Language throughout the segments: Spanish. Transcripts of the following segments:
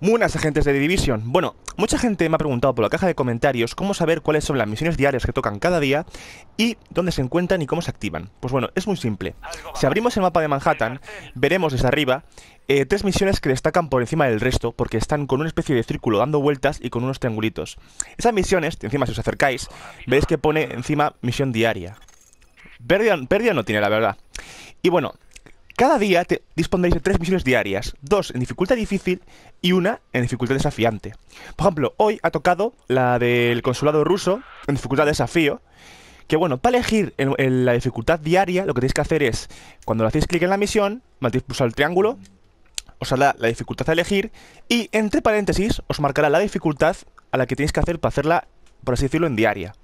Buenas agentes de división. Division. Bueno, mucha gente me ha preguntado por la caja de comentarios cómo saber cuáles son las misiones diarias que tocan cada día y dónde se encuentran y cómo se activan. Pues bueno, es muy simple. Si abrimos el mapa de Manhattan, veremos desde arriba eh, tres misiones que destacan por encima del resto porque están con una especie de círculo dando vueltas y con unos triangulitos. Esas misiones, encima si os acercáis, veis que pone encima misión diaria. Pérdida, pérdida no tiene, la verdad. Y bueno, cada día te dispondréis de tres misiones diarias, dos en dificultad difícil y una en dificultad desafiante. Por ejemplo, hoy ha tocado la del consulado ruso en dificultad desafío. Que bueno, para elegir en, la dificultad diaria, lo que tenéis que hacer es, cuando hacéis clic en la misión, matéis pulsar el triángulo, os hará la dificultad a elegir y entre paréntesis os marcará la dificultad a la que tenéis que hacer para hacerla, por así decirlo, en diaria.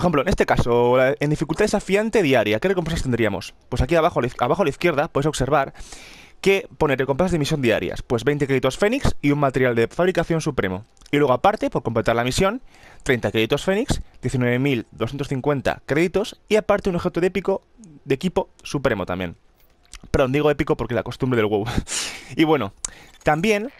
Por ejemplo, en este caso, en dificultad desafiante diaria, ¿qué recompensas tendríamos? Pues aquí abajo, abajo a la izquierda puedes observar que pone recompensas de misión diarias. Pues 20 créditos Fénix y un material de fabricación supremo. Y luego aparte, por completar la misión, 30 créditos Fénix, 19.250 créditos y aparte un objeto de épico de equipo supremo también. Perdón, digo épico porque la costumbre del WoW. y bueno, también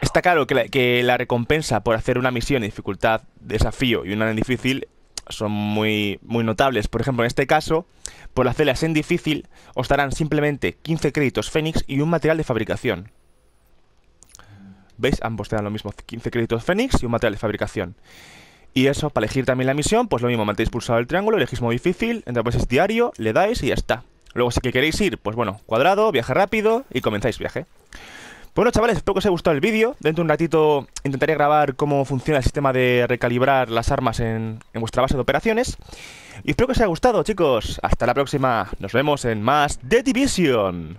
está claro que la, que la recompensa por hacer una misión en dificultad, desafío y una difícil son muy, muy notables. Por ejemplo, en este caso, por la celda en difícil, os darán simplemente 15 créditos Fénix y un material de fabricación. ¿Veis? Ambos te dan lo mismo, 15 créditos Fénix y un material de fabricación. Y eso, para elegir también la misión, pues lo mismo, mantéis pulsado el triángulo, elegís muy difícil, entonces diario, le dais y ya está. Luego, si queréis ir, pues bueno, cuadrado, viaje rápido y comenzáis viaje. Bueno, chavales, espero que os haya gustado el vídeo. Dentro de un ratito intentaré grabar cómo funciona el sistema de recalibrar las armas en, en vuestra base de operaciones. Y espero que os haya gustado, chicos. Hasta la próxima. Nos vemos en más The Division.